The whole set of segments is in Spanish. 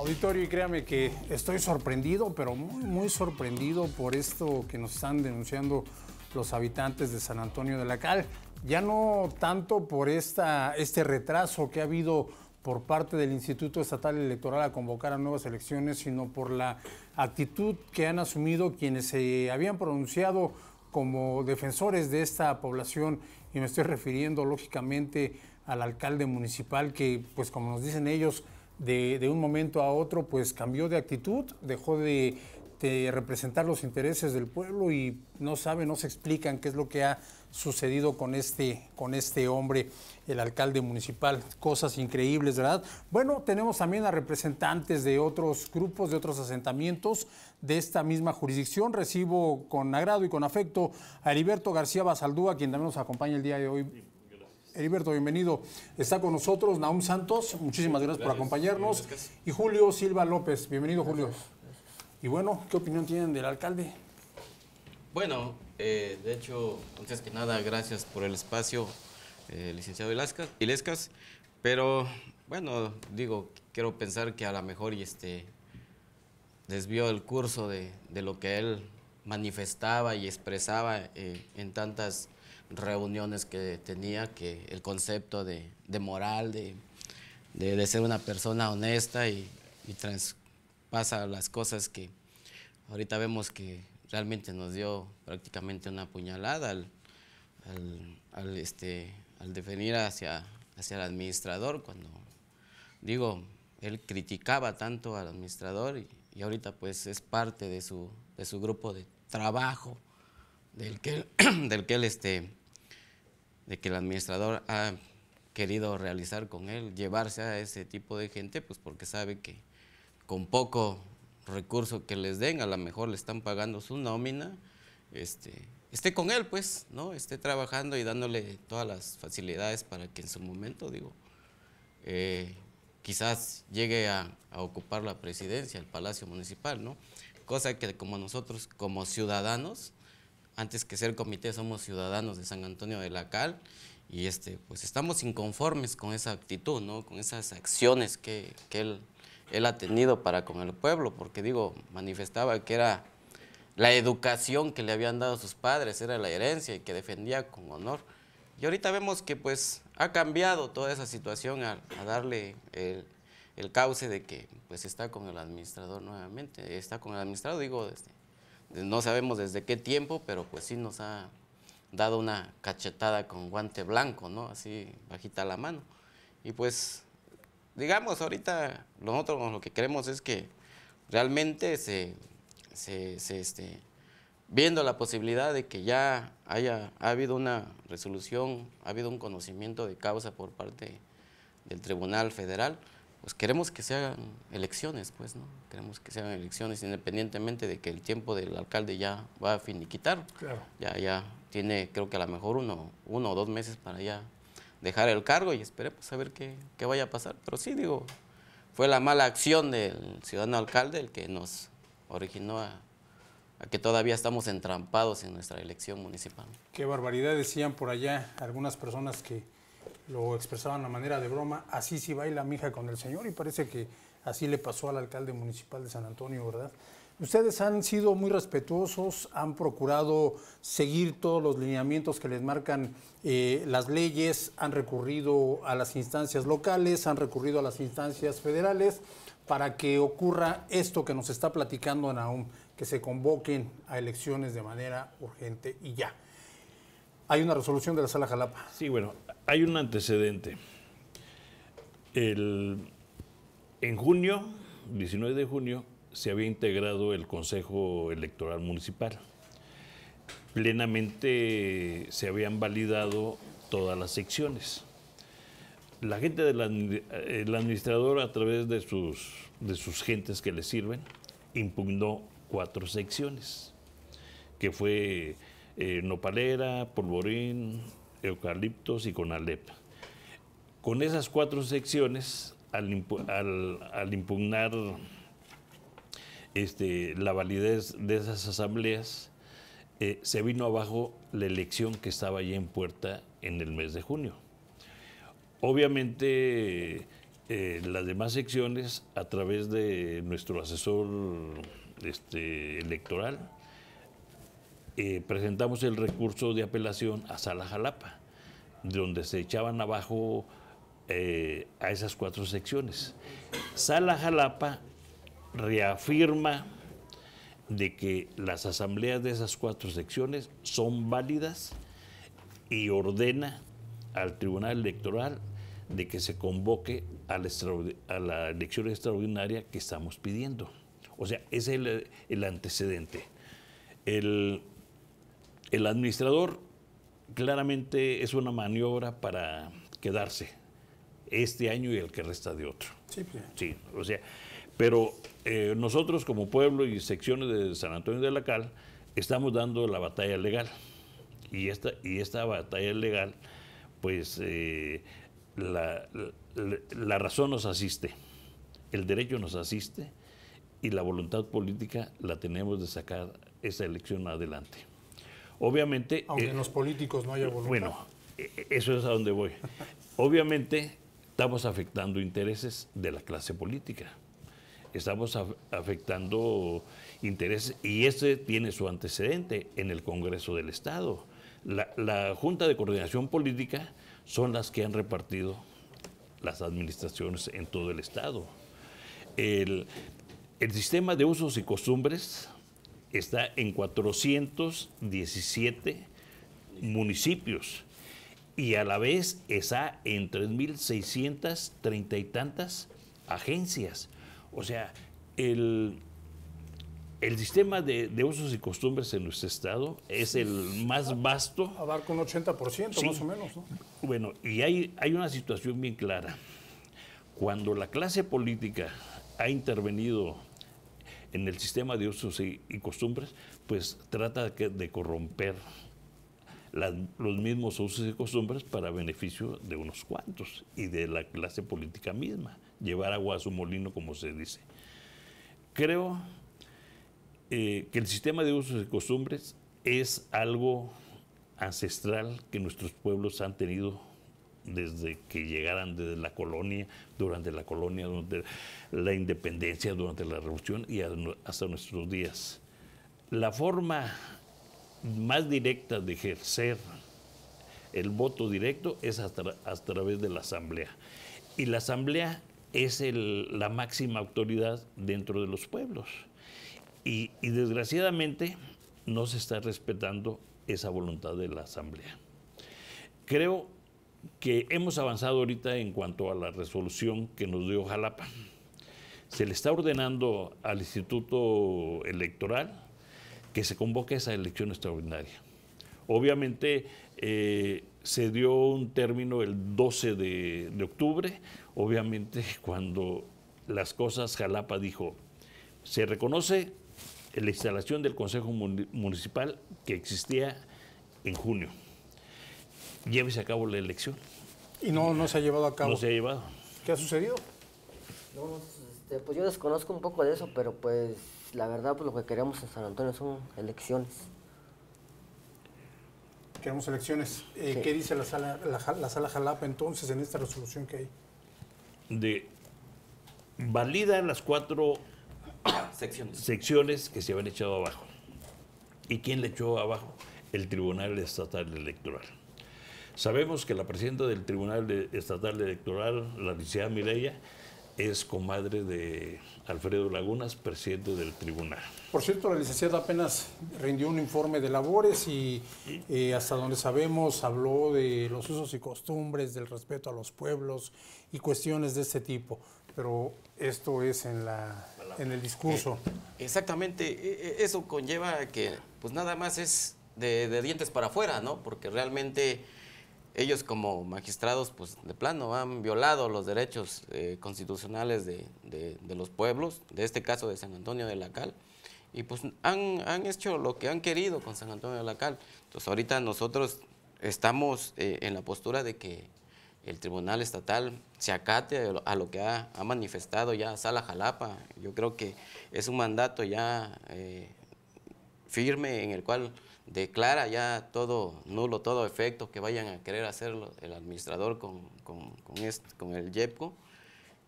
Auditorio, y créame que estoy sorprendido, pero muy, muy sorprendido por esto que nos están denunciando los habitantes de San Antonio de la Cal. Ya no tanto por esta, este retraso que ha habido por parte del Instituto Estatal Electoral a convocar a nuevas elecciones, sino por la actitud que han asumido quienes se habían pronunciado como defensores de esta población, y me estoy refiriendo lógicamente al alcalde municipal que, pues como nos dicen ellos, de, un momento a otro pues cambió de actitud, dejó de, representar los intereses del pueblo y no sabe no se explican qué es lo que ha sucedido con este, con este hombre, el alcalde municipal. Cosas increíbles, ¿verdad? Bueno, tenemos también a representantes de otros grupos, de otros asentamientos de esta misma jurisdicción. Recibo con agrado y con afecto a Heriberto García Basaldúa, quien también nos acompaña el día de hoy. Heriberto, bienvenido. Está con nosotros Naum Santos, muchísimas gracias, por acompañarnos. Y Julio Silva López, bienvenido Julio. Y bueno, ¿qué opinión tienen del alcalde? Bueno, eh, de hecho, antes que nada, gracias por el espacio, eh, licenciado Ilescas. Pero bueno, digo, quiero pensar que a lo mejor este, desvió el curso de, lo que él manifestaba y expresaba eh, en tantas reuniones que tenía, que el concepto de, moral, de, de, ser una persona honesta y, y traspasa las cosas que ahorita vemos que realmente nos dio prácticamente una puñalada al, este, al definir hacia, hacia el administrador, cuando digo, él criticaba tanto al administrador y, ahorita pues es parte de su, de su grupo de trabajo del que él, del que él este, de que el administrador ha querido realizar con él, llevarse a ese tipo de gente, pues porque sabe que con poco recurso que les den, a lo mejor le están pagando su nómina, este, esté con él, pues, ¿no? Esté trabajando y dándole todas las facilidades para que en su momento, digo, eh, quizás llegue a, a, ocupar la presidencia, el Palacio Municipal, ¿no? Cosa que como nosotros, como ciudadanos, antes que ser comité somos ciudadanos de San Antonio de la Cal y este, pues estamos inconformes con esa actitud, ¿no? con esas acciones que, que él, él ha tenido para con el pueblo, porque digo, manifestaba que era la educación que le habían dado sus padres, era la herencia y que defendía con honor. Y ahorita vemos que pues ha cambiado toda esa situación a, darle el, el, cauce de que pues está con el administrador nuevamente, está con el administrador, digo, desde, no sabemos desde qué tiempo, pero pues sí nos ha dado una cachetada con guante blanco, ¿no? Así bajita la mano. Y pues, digamos, ahorita nosotros lo que queremos es que realmente se, se, este, viendo la posibilidad de que ya haya ha habido una resolución, ha habido un conocimiento de causa por parte del Tribunal Federal, pues queremos que se hagan elecciones, pues, ¿no? Queremos que se hagan elecciones independientemente de que el tiempo del alcalde ya va a finiquitar. Claro. Ya, ya tiene, creo que a lo mejor uno, uno o dos meses para ya dejar el cargo y esperemos a ver qué, qué vaya a pasar. Pero sí, digo, fue la mala acción del ciudadano alcalde el que nos originó a, a que todavía estamos entrampados en nuestra elección municipal. Qué barbaridad decían por allá algunas personas que lo expresaban a manera de broma, así sí baila mi hija con el Señor y parece que así le pasó al alcalde municipal de San Antonio, ¿verdad? Ustedes han sido muy respetuosos, han procurado seguir todos los lineamientos que les marcan eh, las leyes, han recurrido a las instancias locales, han recurrido a las instancias federales para que ocurra esto que nos está platicando aún que se convoquen a elecciones de manera urgente y ya. Hay una resolución de la sala Jalapa. Sí, bueno, hay un antecedente. en junio, 19 de junio, se había integrado el Consejo Electoral Municipal. Plenamente se habían validado todas las secciones. La gente del administrador, a través de sus, de sus gentes que le sirven, impugnó cuatro secciones, que fue eh, nopalera, polvorín, eucaliptos y conalep. Con esas cuatro secciones, al, impugnar este, la validez de esas asambleas, eh, se vino abajo la elección que estaba ya en puerta en el mes de junio. Obviamente, eh, las demás secciones, a través de nuestro asesor este, electoral, eh, presentamos el recurso de apelación a Sala Jalapa, donde se echaban abajo eh, a esas cuatro secciones. Sala Jalapa reafirma de que las asambleas de esas cuatro secciones son válidas y ordena al Tribunal Electoral de que se convoque a la, elección extraordinaria que estamos pidiendo. O sea, ese es el, el antecedente. El, el administrador claramente es una maniobra para quedarse este año y el que resta de otro. Sí, pues. sí o sea, pero eh, nosotros como pueblo y secciones de San Antonio de la Cal estamos dando la batalla legal. Y esta, y esta batalla legal, pues eh, la, razón nos asiste, el derecho nos asiste y la voluntad política la tenemos de sacar esa elección adelante. Obviamente... Aunque eh, en los políticos no haya voluntad. Bueno, e, e, eso es a donde voy. Obviamente estamos afectando intereses de la clase política. Estamos afectando intereses y ese tiene su antecedente en el Congreso del Estado. La, Junta de Coordinación Política son las que han repartido las administraciones en todo el Estado. El, el sistema de usos y costumbres está en 417 municipios y a la vez está en 3.630 y tantas agencias. O sea, el, el sistema de, usos y costumbres en nuestro estado es el más vasto. Abarca un 80% más o menos. ¿no? Bueno, y hay, hay una situación bien clara. Cuando la clase política ha intervenido en el sistema de usos y, costumbres, pues trata de, corromper los mismos usos y costumbres para beneficio de unos cuantos y de la clase política misma, llevar agua a su molino, como se dice. Creo eh, que el sistema de usos y costumbres es algo ancestral que nuestros pueblos han tenido desde que llegaran desde la colonia, durante la colonia, durante la independencia, durante la revolución y hasta nuestros días. La forma más directa de ejercer el voto directo es a, a través de la asamblea. Y la asamblea es la máxima autoridad dentro de los pueblos. Y, y desgraciadamente no se está respetando esa voluntad de la asamblea. Creo que hemos avanzado ahorita en cuanto a la resolución que nos dio Jalapa. Se le está ordenando al Instituto Electoral que se convoque esa elección extraordinaria. Obviamente eh, se dio un término el 12 de octubre, obviamente cuando las cosas Jalapa dijo, se reconoce la instalación del Consejo Municipal que existía en junio llévese a cabo la elección. Y no, no se ha llevado a cabo. No se ha llevado. ¿Qué ha sucedido? Pues, este, pues yo desconozco un poco de eso, pero pues la verdad pues lo que queremos en San Antonio son elecciones. Queremos elecciones. Eh, ¿Qué dice la sala, la, la sala Jalapa entonces en esta resolución que hay? De valida las cuatro secciones. secciones que se habían echado abajo. ¿Y quién le echó abajo? El Tribunal Estatal Electoral. Sabemos que la presidenta del Tribunal Estatal Electoral, la licenciada Mireya, es comadre de Alfredo Lagunas, presidente del tribunal. Por cierto, la licenciada apenas rindió un informe de labores y eh, hasta donde sabemos habló de los usos y costumbres, del respeto a los pueblos y cuestiones de este tipo. Pero esto es en, la, en el discurso. Eh, exactamente, e, e, eso conlleva que pues nada más es de, de dientes para afuera, ¿no? Porque realmente ellos como magistrados, pues de plano, han violado los derechos eh, constitucionales de, los pueblos, de este caso de San Antonio de la Cal, y pues han, hecho lo que han querido con San Antonio de la Cal. Entonces ahorita nosotros estamos eh, en la postura de que el Tribunal Estatal se acate a lo que ha, manifestado ya Sala Jalapa. Yo creo que es un mandato ya eh, firme en el cual declara ya todo nulo, todo efecto que vayan a querer hacer el administrador con, con, el YEPCO.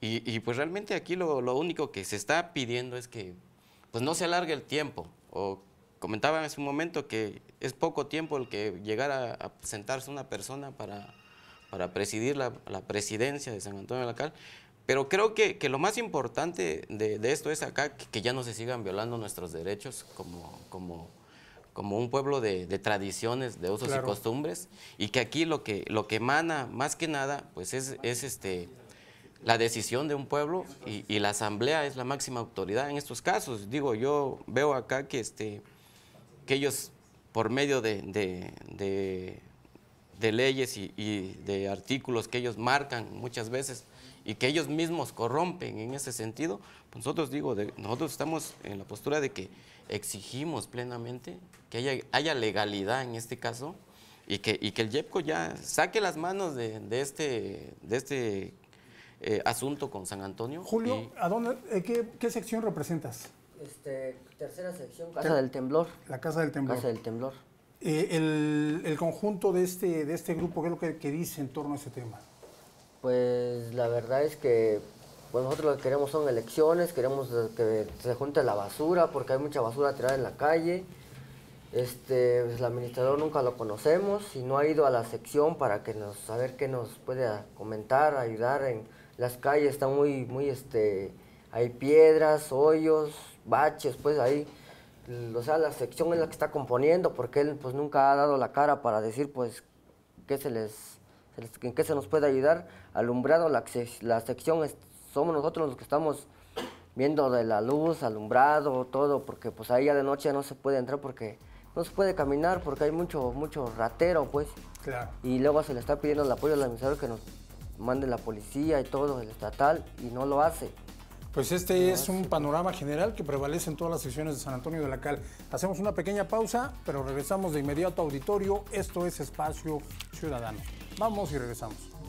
Y, pues realmente aquí lo, único que se está pidiendo es que pues no se alargue el tiempo. O comentaba en un momento que es poco tiempo el que llegara a sentarse una persona para, para presidir la, presidencia de San Antonio de la Cal. Pero creo que, que, lo más importante de, esto es acá que, ya no se sigan violando nuestros derechos como, como como un pueblo de, tradiciones, de usos y costumbres, y que aquí lo que, lo que emana más que nada, pues es, este, la decisión de un pueblo y, la asamblea es la máxima autoridad en estos casos. Digo, yo veo acá que, este, que ellos por medio de, leyes y, de artículos que ellos marcan muchas veces y que ellos mismos corrompen en ese sentido, pues nosotros digo, nosotros estamos en la postura de que exigimos plenamente que haya, legalidad en este caso y que, que el YEPCO ya saque las manos de, este, de este eh, asunto con San Antonio. Julio, ¿a dónde, eh, qué, sección representas? Este, tercera sección, Casa del Temblor. La Casa del Temblor. del Temblor. Eh, el, conjunto de este, de este grupo, ¿qué es lo que, que dice en torno a ese tema? Pues la verdad es que pues nosotros lo que queremos son elecciones, queremos eh, que se junte la basura, porque hay mucha basura tirada en la calle. Este, pues, el administrador nunca lo conocemos y no ha ido a la sección para que nos, saber qué nos puede comentar, ayudar. En las calles está muy, muy, este, hay piedras, hoyos, baches, pues ahí, o sea, la sección es la que está componiendo, porque él pues nunca ha dado la cara para decir, pues, qué se les, en qué se nos puede ayudar. Alumbrado, la, la sección somos nosotros los que estamos viendo de la luz, alumbrado, todo, porque pues ahí ya de noche no se puede entrar porque no se puede caminar porque hay mucho, mucho ratero, pues. Claro. Y luego se le está pidiendo el apoyo al administrador que nos mande la policía y todo, el estatal, y no lo hace. Pues este es un panorama general que prevalece en todas las secciones de San Antonio de la Cal. Hacemos una pequeña pausa, pero regresamos de inmediato a auditorio. Esto es Espacio Ciudadano. Vamos y regresamos.